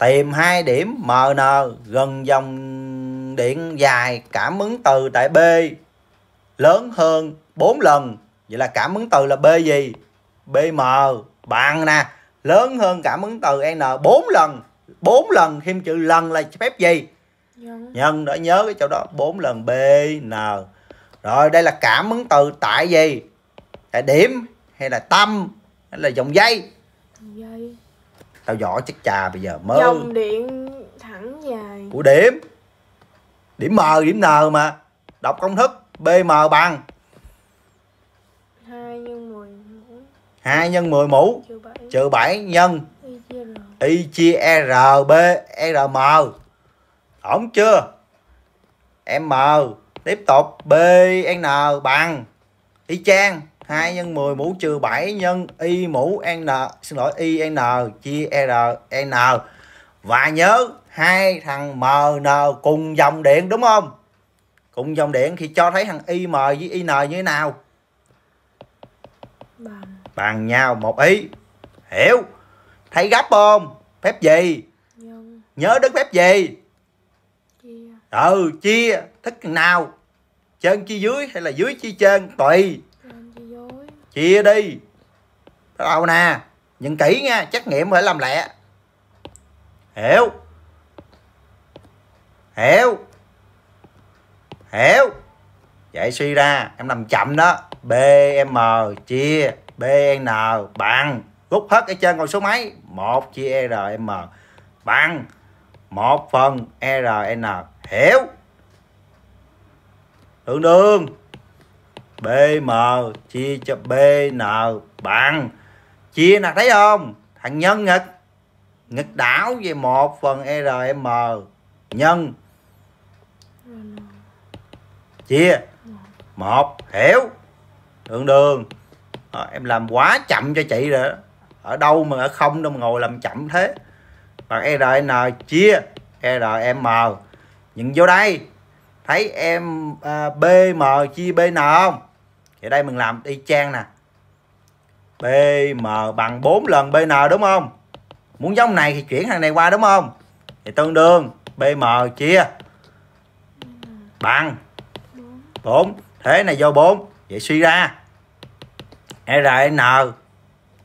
tìm hai điểm MN gần dòng điện dài cảm ứng từ tại B lớn hơn 4 lần vậy là cảm ứng từ là B gì BM bằng nè lớn hơn cảm ứng từ N 4 lần 4 lần thêm chữ lần là phép gì nhân, nhân nhớ cái chỗ đó 4 lần Bn rồi đây là cảm ứng từ tại gì tại điểm hay là tâm hay là dòng dây dòng dây tao giỏi chắc trà bây giờ mới dòng điện thẳng dài của điểm điểm m điểm n mà đọc công thức bm bằng Hai nhân mười mũ 2 nhân 10 mũ trừ bảy nhân y chia r b r m ổn chưa m tiếp tục B n bằng y chang 2 nhân 10 mũ trừ 7 nhân y mũ n xin lỗi y n chia r n và nhớ hai thằng m n cùng dòng điện đúng không cùng dòng điện thì cho thấy thằng y m với y n như thế nào bằng, bằng nhau một ý hiểu thấy gấp không phép gì Nhân. nhớ đến phép gì chia. ừ chia thích nào trên chia dưới hay là dưới chia trên tùy chia đi bắt đầu nè nhìn kỹ nha trắc nghiệm phải làm lẹ hiểu hiểu hiểu vậy suy ra em làm chậm đó bm chia bn bằng rút hết cái trên còn số mấy 1 chia rm bằng 1 phần rn hiểu đường đường BM chia cho BN bằng chia nè thấy không thằng nhân nghịch nghịch đảo về 1 phần RM nhân chia 1 hiểu đường đường à, em làm quá chậm cho chị rồi ở đâu mà ở không đâu mà ngồi làm chậm thế bằng RN chia RM nhìn vô đây thấy em à, BM chia BN không thì đây mình làm y chang nè BM bằng 4 lần BN đúng không muốn giống này thì chuyển hàng này qua đúng không thì tương đương BM chia bằng 4 thế này vô 4 vậy suy ra RN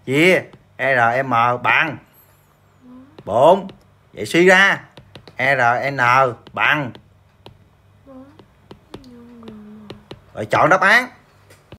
chia RM bằng 4 vậy suy ra RN bằng rồi chọn đáp án